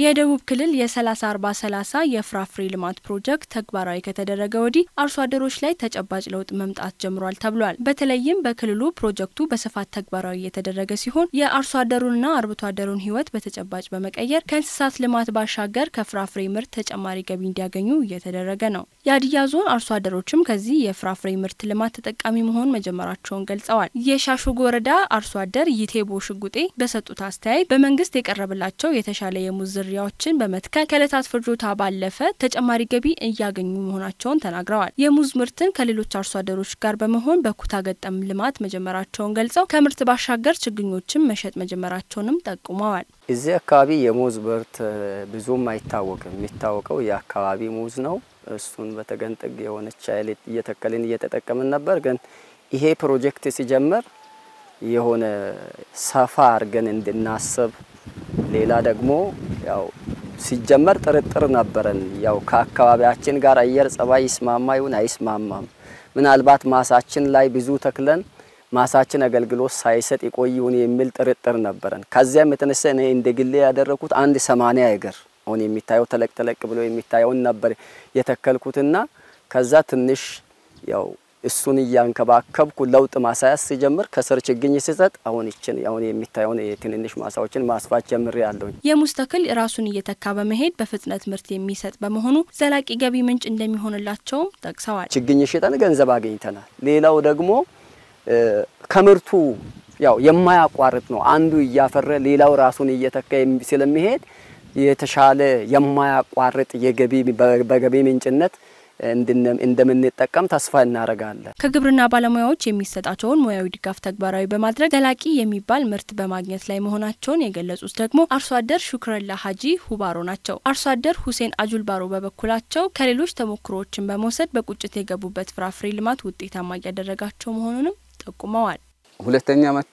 የደቡብ ክልል የ30 40 30 የፍራፍሬ ልማት ፕሮጀክት ተግባራዊ ከተደረገ ወዲህ አርሶ አደሮች ላይ ተጨባጭ ለውጥ መምጣት ጀምሯል ተብሏል። በተለይም በክልሉ ፕሮጀክቱ በስፋት ተግባራዊ የተደረገ ሲሆን የአርሶ አደሩንና አርብቶ አደሩን ሕይወት በተጨባጭ በመቀየር ከእንስሳት ልማት ባሻገር ከፍራፍሬ ምርት ተጨማሪ ገቢ እንዲያገኙ እየተደረገ ነው። የሀዲያ ዞን አርሶ አደሮችም ከዚህ የፍራፍሬ ምርት ልማት ተጠቃሚ መሆን መጀመራቸውን ገልጸዋል። የሻሾጎ ወረዳ አርሶ አደር ይቴቦ ሽጉጤ በሰጡት አስተያየት በመንግስት የቀረበላቸው የተሻለ የሙዝ ዝርያዎችን በመትከል ከእለታት ፍጆታ ባለፈ ተጨማሪ ገቢ እያገኙ መሆናቸውን ተናግረዋል። የሙዝ ምርትን ከሌሎች አርሶ አደሮች ጋር በመሆን በኩታ ገጠም ልማት መጀመራቸውን ገልጸው ከምርት ባሻገር ችግኞችን መሸጥ መጀመራቸውንም ጠቁመዋል። እዚህ አካባቢ የሙዝ ምርት ብዙም አይታወቅም። የሚታወቀው የአካባቢ ሙዝ ነው። እሱን በተገንጥግ የሆነች ኃይል እየተከልን እየተጠቀምን ነበር። ግን ይሄ ፕሮጀክት ሲጀመር የሆነ ሰፋ አድርገን እንድናስብ ሌላ ደግሞ ያው ሲጀመር ጥርጥር ነበረን። ያው ከአካባቢያችን ጋር አየር ጸባይ ይስማማ ይሁን አይስማማም። ምናልባት ማሳችን ላይ ብዙ ተክለን ማሳችን አገልግሎት ሳይሰጥ ይቆይ ይሁን የሚል ጥርጥር ነበረን። ከዚያም የተነሳ እኔ እንደ ግሌ ያደረኩት አንድ ሰማንያ እግር አሁን የሚታየው ተለቅ ተለቅ ብሎ የሚታየውን ነበር የተከልኩትና ከዛ ትንሽ ያው እሱን እያንከባከብኩ ለውጥ ማሳያ ሲጀምር ከስር ችግኝ ሲሰጥ አሁን ይችን አሁን የሚታየውን የትንንሽ ማሳዎችን ማስፋት ጀምር ያለሁኝ። የሙዝ ተክል ራሱን እየተካ በመሄድ በፍጥነት ምርት የሚሰጥ በመሆኑ ዘላቂ ገቢ ምንጭ እንደሚሆንላቸውም ጠቅሰዋል። ችግኝ ሽጠን ገንዘብ አግኝተናል። ሌላው ደግሞ ከምርቱ ያው የማያቋርጥ ነው። አንዱ እያፈረ ሌላው ራሱን እየተካ ስለሚሄድ የተሻለ የማያቋርጥ የገቢ በገቢ ምንጭነት እንደምንጠቀም ተስፋ እናደርጋለን። ከግብርና ባለሙያዎች የሚሰጣቸውን ሙያዊ ድጋፍ ተግባራዊ በማድረግ ዘላቂ የሚባል ምርት በማግኘት ላይ መሆናቸውን የገለጹት ደግሞ አርሶ አደር ሹክረላ ሀጂ ሁባሮ ናቸው። አርሶ አደር ሁሴን አጁልባሮ በበኩላቸው ከሌሎች ተሞክሮዎችን በመውሰድ በቁጭት የገቡበት ፍራፍሬ ልማት ውጤታማ እያደረጋቸው መሆኑንም ጠቁመዋል። ሁለተኛ ዓመት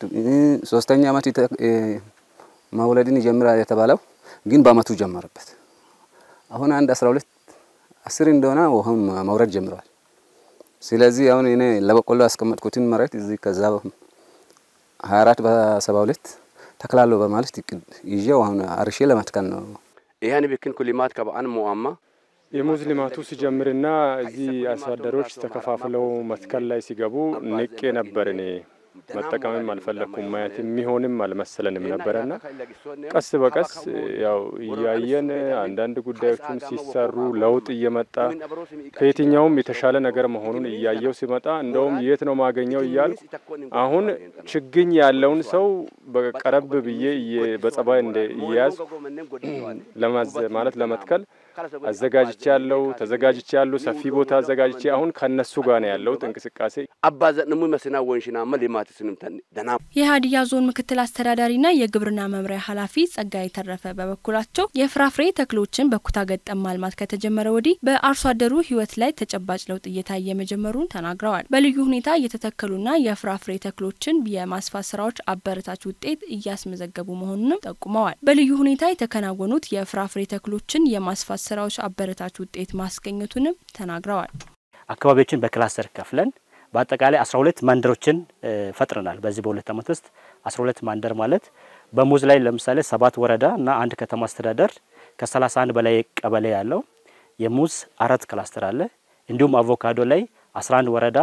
ሶስተኛ ዓመት መውለድን ይጀምራል የተባለው ግን በአመቱ ጀመረበት። አሁን አንድ አስራ ሁለት አስር እንደሆነ ውሃም መውረድ ጀምሯል። ስለዚህ አሁን እኔ ለበቆሎ ያስቀመጥኩትን መሬት እዚህ ከዛ 24 በ72 ተክላለሁ በማለት እቅድ ይዤው አሁን አርሼ ለመትከል ነው። ይሄን ቢክን ኩሊማት ከበአን ሙአማ የሙዝ ልማቱ ሲጀምርና እዚህ አርሶ አደሮች ተከፋፍለው መትከል ላይ ሲገቡ ንቄ ነበር እኔ መጠቀምም አልፈለግኩም። ማየት የሚሆንም አልመሰለንም ነበረና ቀስ በቀስ ያው እያየን አንዳንድ ጉዳዮቹን ሲሰሩ ለውጥ እየመጣ ከየትኛውም የተሻለ ነገር መሆኑን እያየው ሲመጣ እንደውም የት ነው ማገኘው እያልኩ አሁን ችግኝ ያለውን ሰው በቀረብ ብዬ በጸባይ ለማዘ ማለት ለመትከል አዘጋጅቼ ያለው ተዘጋጅቼ ያለው ሰፊ ቦታ አዘጋጅቼ አሁን ከነሱ ጋር ነው ያለው እንቅስቃሴ አባዘንሙ መስና ወንሽናመ ሌማት ስንምተን ደና የሀዲያ ዞን ምክትል አስተዳዳሪና የግብርና መምሪያ ኃላፊ ጸጋ የተረፈ በበኩላቸው የፍራፍሬ ተክሎችን በኩታ ገጠም ማልማት ከተጀመረ ወዲህ በአርሶ አደሩ ሕይወት ላይ ተጨባጭ ለውጥ እየታየ መጀመሩን ተናግረዋል። በልዩ ሁኔታ የተተከሉና የፍራፍሬ ተክሎችን የማስፋት ስራዎች አበረታች ውጤት እያስመዘገቡ መሆኑንም ጠቁመዋል። በልዩ ሁኔታ የተከናወኑት የፍራፍሬ ተክሎችን የማስፋት ስራዎች አበረታች ውጤት ማስገኘቱንም ተናግረዋል። አካባቢዎችን በክላስተር ከፍለን በአጠቃላይ 12 ማንደሮችን ፈጥረናል። በዚህ በሁለት ዓመት ውስጥ 12 ማንደር ማለት በሙዝ ላይ ለምሳሌ ሰባት ወረዳ እና አንድ ከተማ አስተዳደር ከ31 በላይ ቀበሌ ያለው የሙዝ አራት ክላስተር አለ። እንዲሁም አቮካዶ ላይ 11 ወረዳ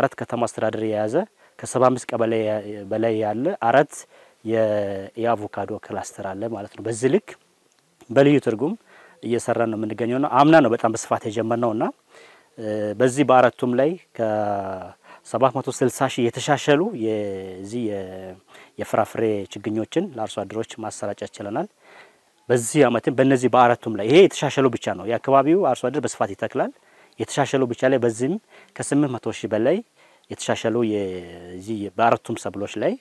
አራት ከተማ አስተዳደር የያዘ ከ75 ቀበሌ በላይ ያለ አራት የአቮካዶ ክላስተር አለ ማለት ነው። በዚህ ልክ በልዩ ትርጉም እየሰራን ነው የምንገኘው ነው። አምና ነው በጣም በስፋት የጀመርነው እና በዚህ በአራቱም ላይ ከ760 ሺህ የተሻሸሉ የዚህ የፍራፍሬ ችግኞችን ለአርሶ አደሮች ማሰራጨት ችለናል። በዚህ አመትም በእነዚህ በአራቱም ላይ ይሄ የተሻሸሉ ብቻ ነው። የአካባቢው አርሶ አደር በስፋት ይተክላል። የተሻሸሉ ብቻ ላይ በዚህም ከ800 ሺህ በላይ የተሻሸሉ በአራቱም ሰብሎች ላይ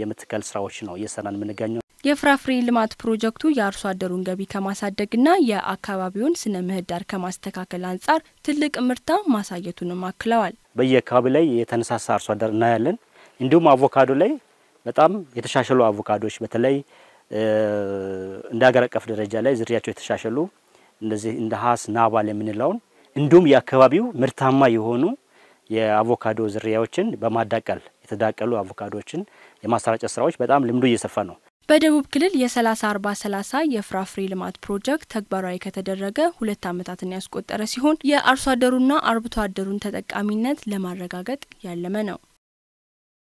የምትከል ስራዎች ነው እየሰራን የምንገኘው። የፍራፍሬ ልማት ፕሮጀክቱ የአርሶ አደሩን ገቢ ከማሳደግና የአካባቢውን ስነ ምህዳር ከማስተካከል አንጻር ትልቅ ምርታ ማሳየቱንም አክለዋል። በየአካባቢ ላይ የተነሳሳ አርሶ አደር እናያለን። እንዲሁም አቮካዶ ላይ በጣም የተሻሸሉ አቮካዶዎች በተለይ እንደ ሀገር አቀፍ ደረጃ ላይ ዝርያቸው የተሻሸሉ እንደዚህ እንደ ሀስ ናባል የምንለውን እንዲሁም የአካባቢው ምርታማ የሆኑ የአቮካዶ ዝርያዎችን በማዳቀል የተዳቀሉ አቮካዶዎችን የማሰራጨት ስራዎች በጣም ልምዱ እየሰፋ ነው። በደቡብ ክልል የ30 40 30 የፍራፍሬ ልማት ፕሮጀክት ተግባራዊ ከተደረገ ሁለት ዓመታትን ያስቆጠረ ሲሆን የአርሶ አደሩና አርብቶ አደሩን ተጠቃሚነት ለማረጋገጥ ያለመ ነው።